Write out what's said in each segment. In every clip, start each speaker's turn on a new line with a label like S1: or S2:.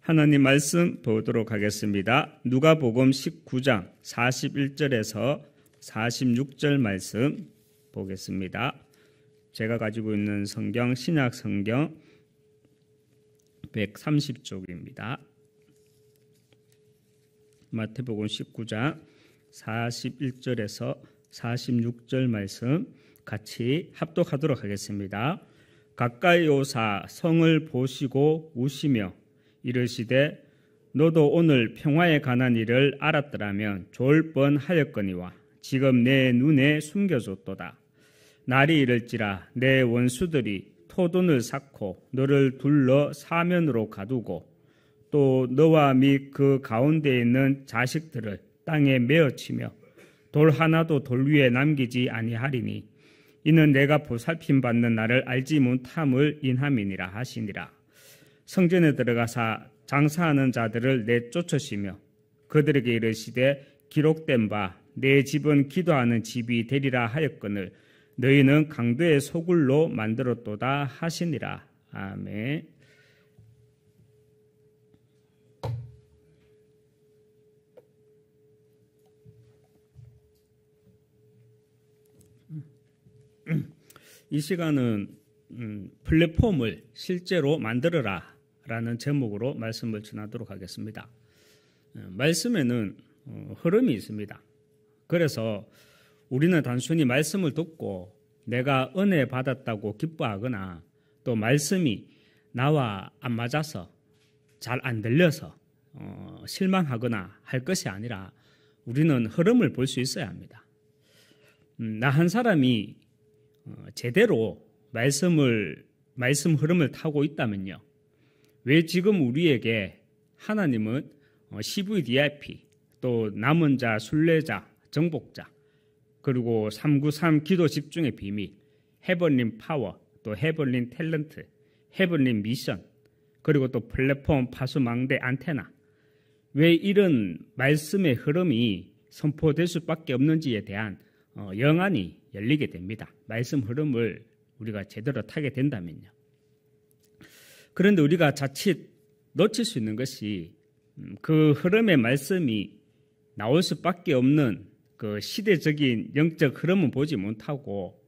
S1: 하나님 말씀 보도록 하겠습니다. 누가복음 19장 41절에서 46절 말씀 보겠습니다. 제가 가지고 있는 성경 신약 성경 130쪽입니다. 마태복음 19장 41절에서 46절 말씀 같이 합독하도록 하겠습니다. 가까이 오사 성을 보시고 우시며 이르시되 너도 오늘 평화에 관한 일을 알았더라면 좋을 뻔하였거니와 지금 내 눈에 숨겨줬도다. 날이 이를지라 내 원수들이 토돈을 쌓고 너를 둘러 사면으로 가두고 또 너와 및 그 가운데 있는 자식들을 땅에 메어치며 돌 하나도 돌 위에 남기지 아니하리니 이는 내가 보살핌 받는 날을 알지 못함을 인함이니라 하시니라. 성전에 들어가사 장사하는 자들을 내쫓으시며 그들에게 이르시되 기록된 바 내 집은 기도하는 집이 되리라 하였거늘 너희는 강도의 소굴로 만들었도다 하시니라 아멘. 이 시간은 음, 플랫폼을 실제로 만들어라 라는 제목으로 말씀을 전하도록 하겠습니다. 어, 말씀에는 어, 흐름이 있습니다. 그래서 우리는 단순히 말씀을 듣고 내가 은혜 받았다고 기뻐하거나 또 말씀이 나와 안 맞아서 잘 안 들려서 어, 실망하거나 할 것이 아니라 우리는 흐름을 볼 수 있어야 합니다. 음, 나한 사람이 제대로 말씀을 말씀 흐름을 타고 있다면요. 왜 지금 우리에게 하나님은 어, CVDIP 또 남은 자, 순례자, 정복자 그리고 393 기도 집중의 비밀, 해벌린 파워, 또 해벌린 탤런트, 해벌린 미션, 그리고 또 플랫폼 파수망대 안테나 왜 이런 말씀의 흐름이 선포될 수밖에 없는지에 대한 어, 영안이 열리게 됩니다. 말씀 흐름을 우리가 제대로 타게 된다면요. 그런데 우리가 자칫 놓칠 수 있는 것이 음, 그 흐름의 말씀이 나올 수밖에 없는 그 시대적인 영적 흐름은 보지 못하고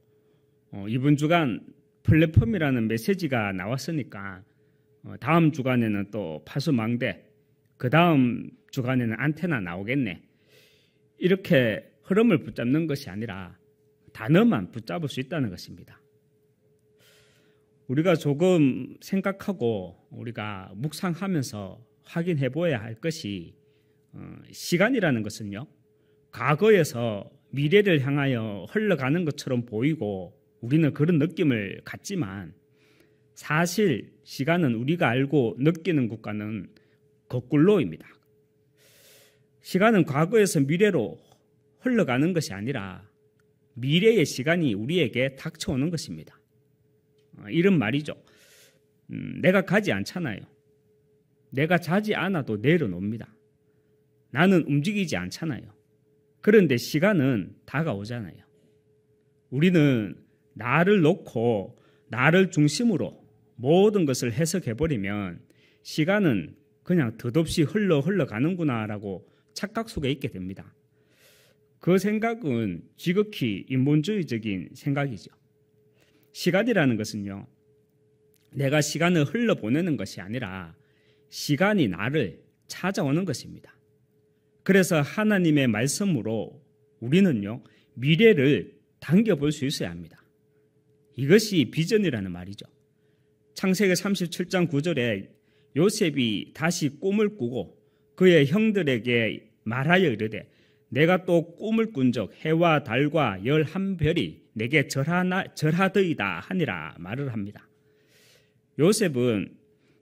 S1: 어, 이번 주간 플랫폼이라는 메시지가 나왔으니까 어, 다음 주간에는 또 파수망대 그 다음 주간에는 안테나 나오겠네 이렇게 흐름을 붙잡는 것이 아니라 단어만 붙잡을 수 있다는 것입니다. 우리가 조금 생각하고 우리가 묵상하면서 확인해 보아야 할 것이 어, 시간이라는 것은요. 과거에서 미래를 향하여 흘러가는 것처럼 보이고 우리는 그런 느낌을 갖지만 사실 시간은 우리가 알고 느끼는 것과는 거꾸로입니다. 시간은 과거에서 미래로 흘러가는 것이 아니라 미래의 시간이 우리에게 닥쳐오는 것입니다. 어, 이런 말이죠. 음, 내가 가지 않잖아요. 내가 자지 않아도 내일은 옵니다. 나는 움직이지 않잖아요. 그런데 시간은 다가오잖아요. 우리는 나를 놓고 나를 중심으로 모든 것을 해석해버리면 시간은 그냥 덧없이 흘러 흘러가는구나라고 착각 속에 있게 됩니다. 그 생각은 지극히 인본주의적인 생각이죠. 시간이라는 것은요, 내가 시간을 흘러보내는 것이 아니라 시간이 나를 찾아오는 것입니다. 그래서 하나님의 말씀으로 우리는요, 미래를 당겨볼 수 있어야 합니다. 이것이 비전이라는 말이죠. 창세기 37장 9절에 요셉이 다시 꿈을 꾸고 그의 형들에게 말하여 이르되 내가 또 꿈을 꾼 적 해와 달과 열 한 별이 내게 절하나, 절하더이다 하니라 말을 합니다. 요셉은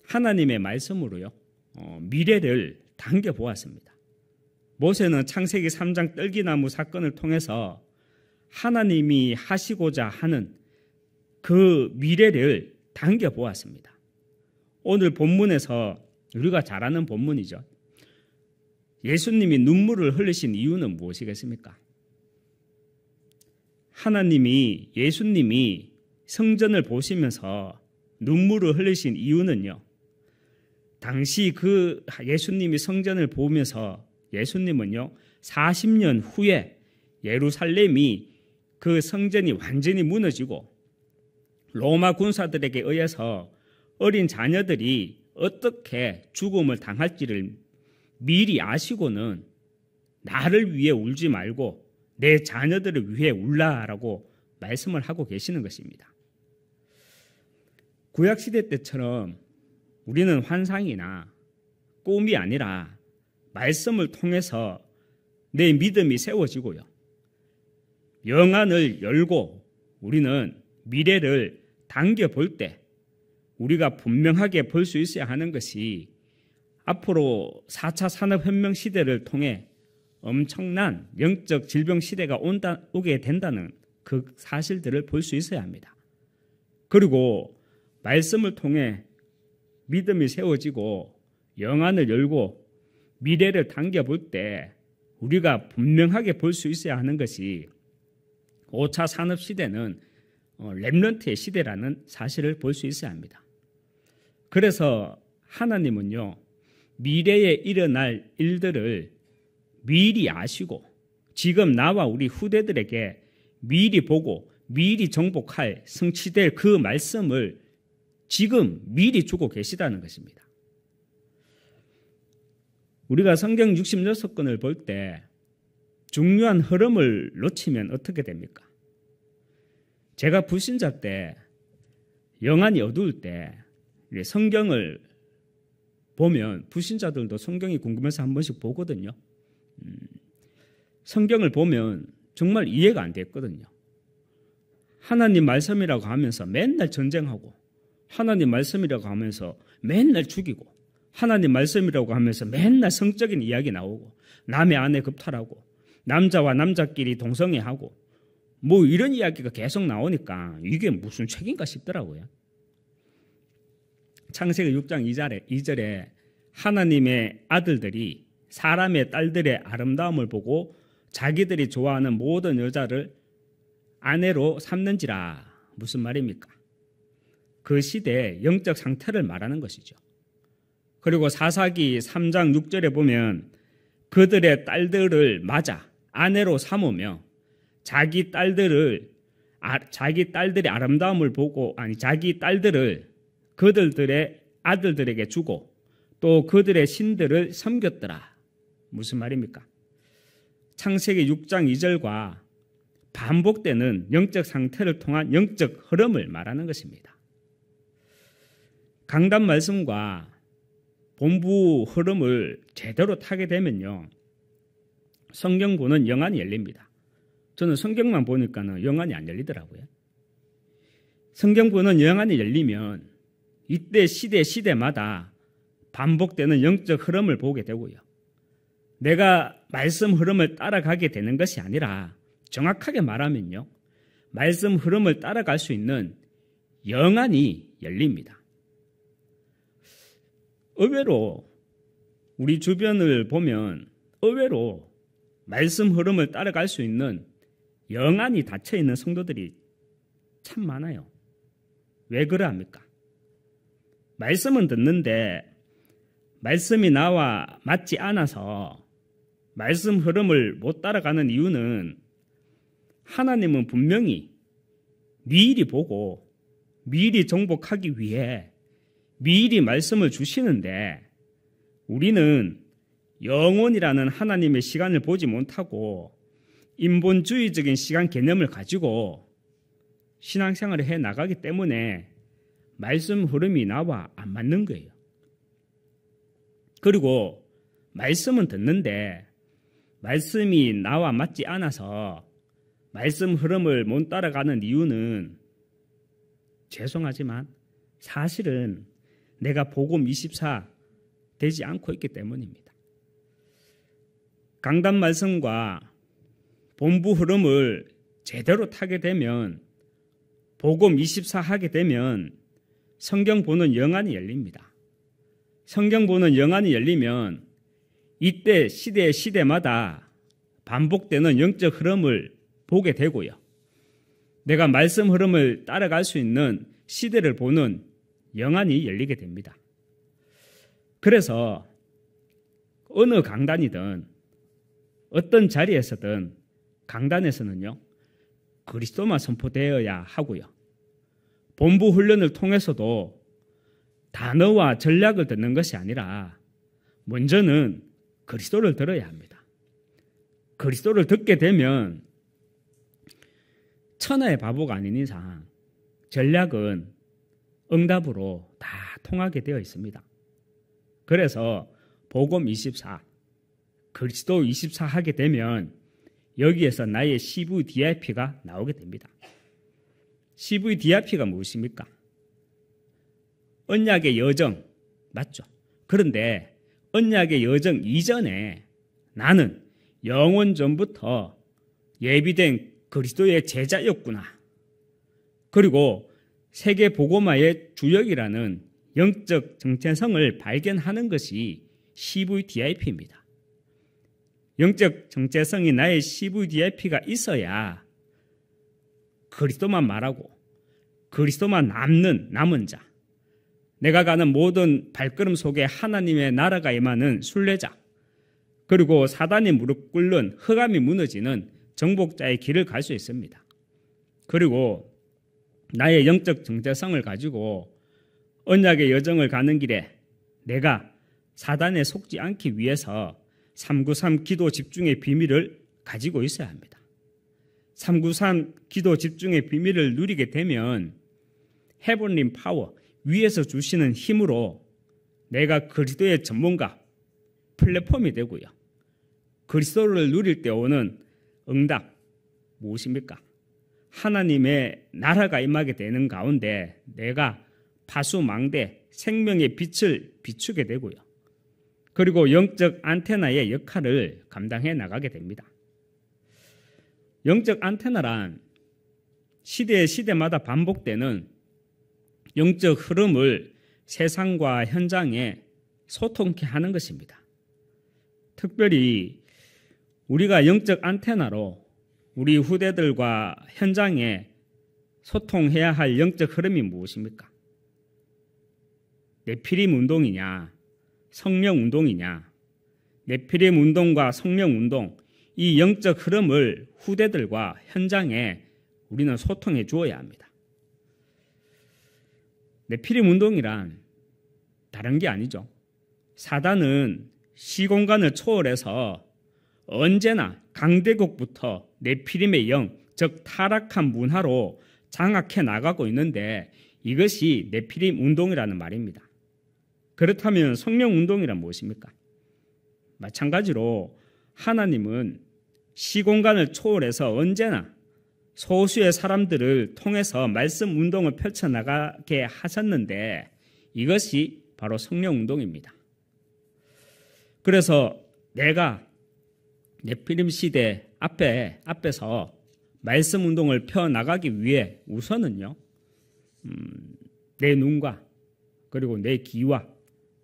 S1: 하나님의 말씀으로요 어, 미래를 당겨 보았습니다. 모세는 창세기 3장 떨기나무 사건을 통해서 하나님이 하시고자 하는 그 미래를 당겨 보았습니다. 오늘 본문에서 우리가 잘 아는 본문이죠. 예수님이 눈물을 흘리신 이유는 무엇이겠습니까? 하나님이 예수님이 성전을 보시면서 눈물을 흘리신 이유는요. 당시 그 예수님이 성전을 보면서 예수님은요. 40년 후에 예루살렘이 그 성전이 완전히 무너지고 로마 군사들에게 의해서 어린 자녀들이 어떻게 죽음을 당할지를 미리 아시고는 나를 위해 울지 말고 내 자녀들을 위해 울라라고 말씀을 하고 계시는 것입니다. 구약시대 때처럼 우리는 환상이나 꿈이 아니라 말씀을 통해서 내 믿음이 세워지고요. 영안을 열고 우리는 미래를 당겨볼 때 우리가 분명하게 볼 수 있어야 하는 것이 앞으로 4차 산업혁명 시대를 통해 엄청난 영적 질병 시대가 온다, 오게 된다는 그 사실들을 볼 수 있어야 합니다. 그리고 말씀을 통해 믿음이 세워지고 영안을 열고 미래를 당겨볼 때 우리가 분명하게 볼 수 있어야 하는 것이 5차 산업 시대는 어, 렘런트의 시대라는 사실을 볼 수 있어야 합니다. 그래서 하나님은요, 미래에 일어날 일들을 미리 아시고 지금 나와 우리 후대들에게 미리 보고 미리 정복할 성취될 그 말씀을 지금 미리 주고 계시다는 것입니다. 우리가 성경 66권을 볼 때 중요한 흐름을 놓치면 어떻게 됩니까? 제가 불신자 때, 영안이 어두울 때 성경을 보면 부신자들도 성경이 궁금해서 한 번씩 보거든요. 음, 성경을 보면 정말 이해가 안 됐거든요. 하나님 말씀이라고 하면서 맨날 전쟁하고 하나님 말씀이라고 하면서 맨날 죽이고 하나님 말씀이라고 하면서 맨날 성적인 이야기 나오고 남의 아내 급탈하고 남자와 남자끼리 동성애하고 뭐 이런 이야기가 계속 나오니까 이게 무슨 책인가 싶더라고요. 창세기 6장 2절에, 2절에 하나님의 아들들이 사람의 딸들의 아름다움을 보고 자기들이 좋아하는 모든 여자를 아내로 삼는지라 무슨 말입니까? 그 시대의 영적 상태를 말하는 것이죠. 그리고 사사기 3장 6절에 보면 그들의 딸들을 맞아 아내로 삼으며 자기 딸들을 아, 자기 딸들의 아름다움을 보고 아니 자기 딸들을 그들들의 아들들에게 주고 또 그들의 신들을 섬겼더라. 무슨 말입니까? 창세기 6장 2절과 반복되는 영적 상태를 통한 영적 흐름을 말하는 것입니다. 강단 말씀과 본부 흐름을 제대로 타게 되면요. 성경 보는 영안이 열립니다. 저는 성경만 보니까는 영안이 안 열리더라고요. 성경 보는 영안이 열리면 이때 시대 시대마다 반복되는 영적 흐름을 보게 되고요. 내가 말씀 흐름을 따라가게 되는 것이 아니라 정확하게 말하면요. 말씀 흐름을 따라갈 수 있는 영안이 열립니다. 의외로 우리 주변을 보면 의외로 말씀 흐름을 따라갈 수 있는 영안이 닫혀 있는 성도들이 참 많아요. 왜 그러합니까? 말씀은 듣는데 말씀이 나와 맞지 않아서 말씀 흐름을 못 따라가는 이유는 하나님은 분명히 미리 보고 미리 정복하기 위해 미리 말씀을 주시는데 우리는 영원이라는 하나님의 시간을 보지 못하고 인본주의적인 시간 개념을 가지고 신앙생활을 해 나가기 때문에 말씀 흐름이 나와 안 맞는 거예요. 그리고 말씀은 듣는데 말씀이 나와 맞지 않아서 말씀 흐름을 못 따라가는 이유는 죄송하지만 사실은 내가 복음 24 되지 않고 있기 때문입니다. 강단 말씀과 본부 흐름을 제대로 타게 되면 복음 24 하게 되면 성경 보는 영안이 열립니다. 성경 보는 영안이 열리면 이때 시대 시대마다 반복되는 영적 흐름을 보게 되고요. 내가 말씀 흐름을 따라갈 수 있는 시대를 보는 영안이 열리게 됩니다. 그래서 어느 강단이든 어떤 자리에서든 강단에서는요 그리스도만 선포되어야 하고요. 본부 훈련을 통해서도 단어와 전략을 듣는 것이 아니라 먼저는 그리스도를 들어야 합니다. 그리스도를 듣게 되면 천하의 바보가 아닌 이상 전략은 응답으로 다 통하게 되어 있습니다. 그래서 복음 24, 그리스도 24 하게 되면 여기에서 나의 CVDIP가 나오게 됩니다. CVDRP가 무엇입니까? 언약의 여정 맞죠? 그런데 언약의 여정 이전에 나는 영원 전부터 예비된 그리스도의 제자였구나. 그리고 세계 보고마의 주역이라는 영적 정체성을 발견하는 것이 CVDIP입니다. 영적 정체성이 나의 CVDIP가 있어야 그리스도만 말하고 그리스도만 남는 남은 자. 내가 가는 모든 발걸음 속에 하나님의 나라가 임하는 순례자. 그리고 사단이 무릎 꿇는 흑암이 무너지는 정복자의 길을 갈 수 있습니다. 그리고 나의 영적 정체성을 가지고 언약의 여정을 가는 길에 내가 사단에 속지 않기 위해서 393 기도 집중의 비밀을 가지고 있어야 합니다. 393 기도 집중의 비밀을 누리게 되면 해본님 파워, 위에서 주시는 힘으로 내가 그리스도의 전문가 플랫폼이 되고요. 그리스도를 누릴 때 오는 응답 무엇입니까? 하나님의 나라가 임하게 되는 가운데 내가 파수망대 생명의 빛을 비추게 되고요. 그리고 영적 안테나의 역할을 감당해 나가게 됩니다. 영적 안테나란 시대의 시대마다 반복되는 영적 흐름을 세상과 현장에 소통케 하는 것입니다. 특별히 우리가 영적 안테나로 우리 후대들과 현장에 소통해야 할 영적 흐름이 무엇입니까? 내피림 운동이냐, 성령 운동이냐, 내피림 운동과 성령 운동 이 영적 흐름을 후대들과 현장에 우리는 소통해 주어야 합니다. 내피림 네, 운동이란 다른 게 아니죠. 사단은 시공간을 초월해서 언제나 강대국부터 내피림의 영, 즉 타락한 문화로 장악해 나가고 있는데 이것이 내피림 운동이라는 말입니다. 그렇다면 성령 운동이란 무엇입니까? 마찬가지로 하나님은 시공간을 초월해서 언제나 소수의 사람들을 통해서 말씀 운동을 펼쳐나가게 하셨는데 이것이 바로 성령 운동입니다. 그래서 내가 네피림 시대 앞에 앞에서 말씀 운동을 펴 나가기 위해 우선은요 음, 내 눈과 그리고 내 귀와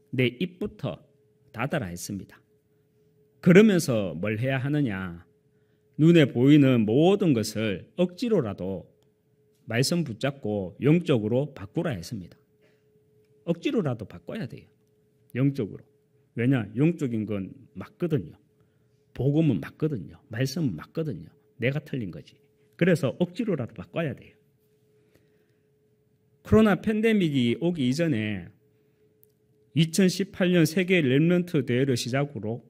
S1: 내 입부터 다다라 했습니다. 그러면서 뭘 해야 하느냐? 눈에 보이는 모든 것을 억지로라도 말씀 붙잡고 영적으로 바꾸라 했습니다. 억지로라도 바꿔야 돼요. 영적으로. 왜냐? 영적인 건 맞거든요. 복음은 맞거든요. 말씀은 맞거든요. 내가 틀린 거지. 그래서 억지로라도 바꿔야 돼요. 코로나 팬데믹이 오기 이전에 2018년 세계 랩런트 대회를 시작으로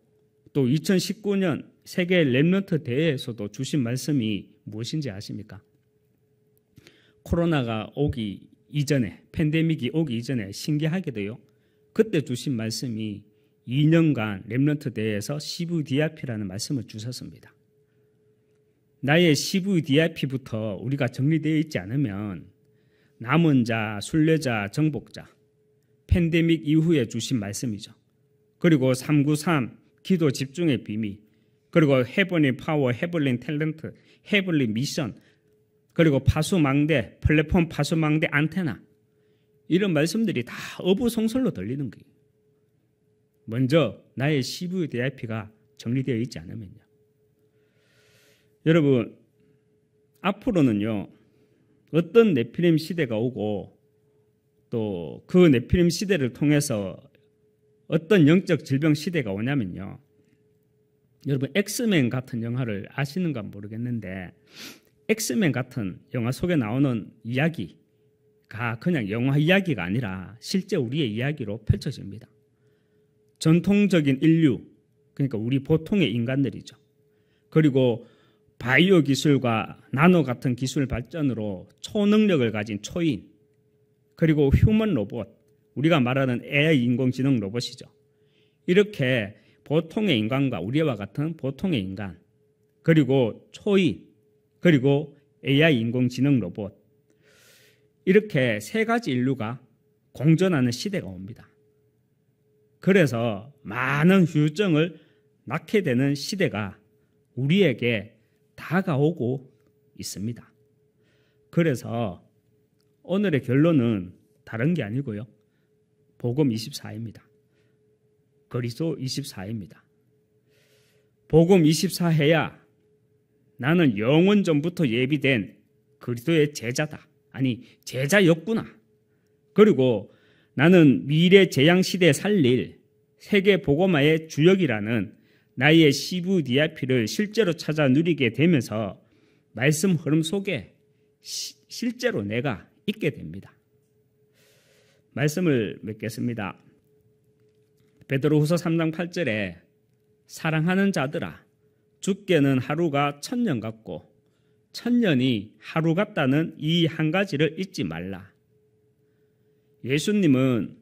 S1: 또 2019년 세계 랩런트 대회에서도 주신 말씀이 무엇인지 아십니까? 코로나가 오기 이전에 팬데믹이 오기 이전에 신기하게도요. 그때 주신 말씀이 2년간 랩런트 대회에서 CVDRP라는 말씀을 주셨습니다. 나의 CVDRP부터 우리가 정리되어 있지 않으면 남은 자, 순례자, 정복자 팬데믹 이후에 주신 말씀이죠. 그리고 393 기도 집중의 비밀 그리고 헤븐의 파워, 헤블린 탤런트, 헤블린 미션, 그리고 파수망대, 플랫폼 파수망대 안테나 이런 말씀들이 다 어부성설로 들리는 거예요. 먼저 나의 CVDIP가 정리되어 있지 않으면요. 여러분 앞으로는요. 어떤 네피림 시대가 오고 또 그 네피림 시대를 통해서 어떤 영적 질병 시대가 오냐면요. 여러분 엑스맨 같은 영화를 아시는가 모르겠는데 엑스맨 같은 영화 속에 나오는 이야기가 그냥 영화 이야기가 아니라 실제 우리의 이야기로 펼쳐집니다. 전통적인 인류, 그러니까 우리 보통의 인간들이죠. 그리고 바이오 기술과 나노 같은 기술 발전으로 초능력을 가진 초인, 그리고 휴먼 로봇, 우리가 말하는 AI 인공지능 로봇이죠. 이렇게 보통의 인간과 우리와 같은 보통의 인간, 그리고 초이, 그리고 AI 인공지능 로봇. 이렇게 세 가지 인류가 공존하는 시대가 옵니다. 그래서 많은 후증을 낳게 되는 시대가 우리에게 다가오고 있습니다. 그래서 오늘의 결론은 다른 게 아니고요. 복음 24입니다. 그리스도 24입니다. 복음 24해야 나는 영원 전부터 예비된 그리스도의 제자다. 아니 제자였구나. 그리고 나는 미래 재앙 시대 살릴 세계 보고마의 주역이라는 나의 시부디아피를 실제로 찾아 누리게 되면서 말씀 흐름 속에 시, 실제로 내가 있게 됩니다. 말씀을 맺겠습니다. 베드로후서 3장 8절에 사랑하는 자들아 죽게는 하루가 천 년 같고 천년이 하루 같다는 이 한 가지를 잊지 말라. 예수님은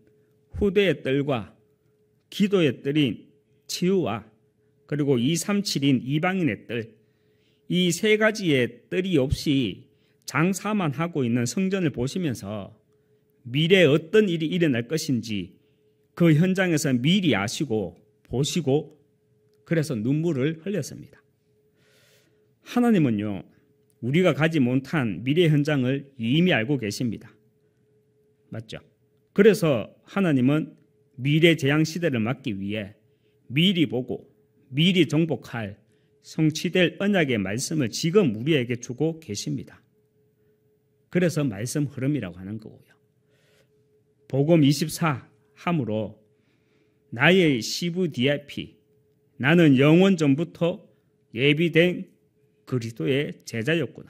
S1: 후대의 뜰과 기도의 뜰인 치유와 그리고 237인 이방인의 뜰, 이 세 가지의 뜰이 없이 장사만 하고 있는 성전을 보시면서 미래에 어떤 일이 일어날 것인지 그 현장에서 미리 아시고 보시고 그래서 눈물을 흘렸습니다. 하나님은요, 우리가 가지 못한 미래 현장을 이미 알고 계십니다. 맞죠? 그래서 하나님은 미래 재앙 시대를 막기 위해 미리 보고 미리 정복할 성취될 언약의 말씀을 지금 우리에게 주고 계십니다. 그래서 말씀 흐름이라고 하는 거고요. 복음 24 함으로 나의 시부디아피 나는 영원 전부터 예비된 그리스도의 제자였구나.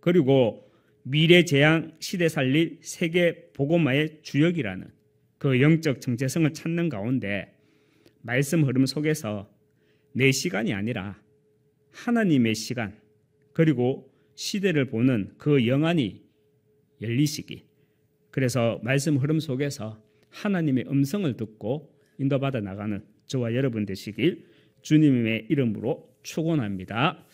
S1: 그리고 미래 재앙 시대 살릴 세계 보고마의 주역이라는 그 영적 정체성을 찾는 가운데 말씀 흐름 속에서 내 시간이 아니라 하나님의 시간 그리고 시대를 보는 그 영안이 열리시기. 그래서 말씀 흐름 속에서 하나님의 음성을 듣고 인도받아 나가는 저와 여러분 되시길 주님의 이름으로 축원합니다.